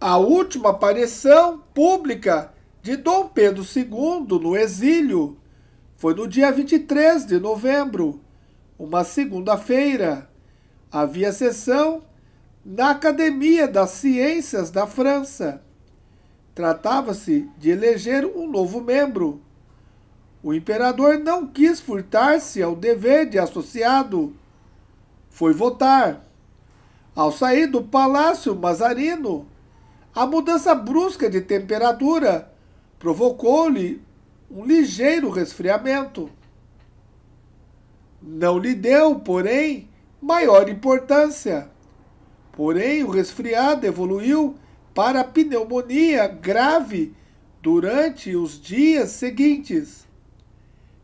a última aparição pública de Dom Pedro II no exílio foi no dia 23 de novembro, uma segunda-feira. Havia sessão na Academia das Ciências da França. Tratava-se de eleger um novo membro. O imperador não quis furtar-se ao dever de associado. Foi votar. Ao sair do Palácio Mazarino, a mudança brusca de temperatura provocou-lhe um ligeiro resfriamento. Não lhe deu, porém, maior importância. Porém, o resfriado evoluiu para pneumonia grave durante os dias seguintes,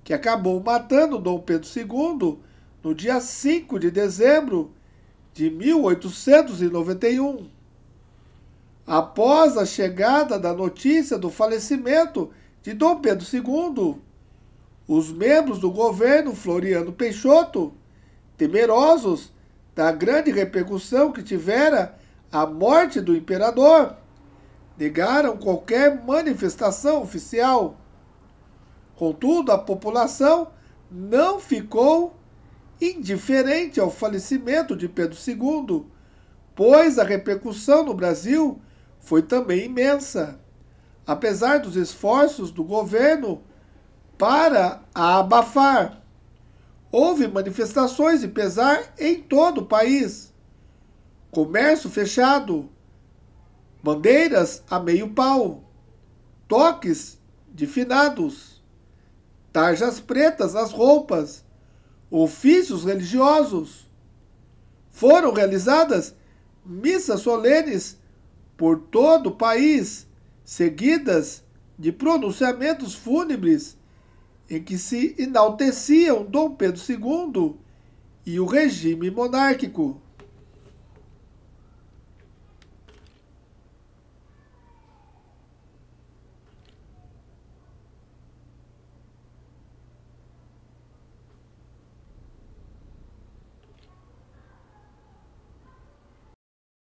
que acabou matando Dom Pedro II no dia 5 de dezembro de 1891 após a chegada da notícia do falecimento de Dom Pedro II. Os membros do governo Floriano Peixoto, temerosos da grande repercussão que tivera a morte do imperador, negaram qualquer manifestação oficial. Contudo, a população não ficou indiferente ao falecimento de Pedro II, pois a repercussão no Brasil foi também imensa. Apesar dos esforços do governo para a abafar, houve manifestações de pesar em todo o país. Comércio fechado, bandeiras a meio pau, toques de finados, tarjas pretas nas roupas, ofícios religiosos. Foram realizadas missas solenes por todo o país, seguidas de pronunciamentos fúnebres em que se enalteciam Dom Pedro II e o regime monárquico.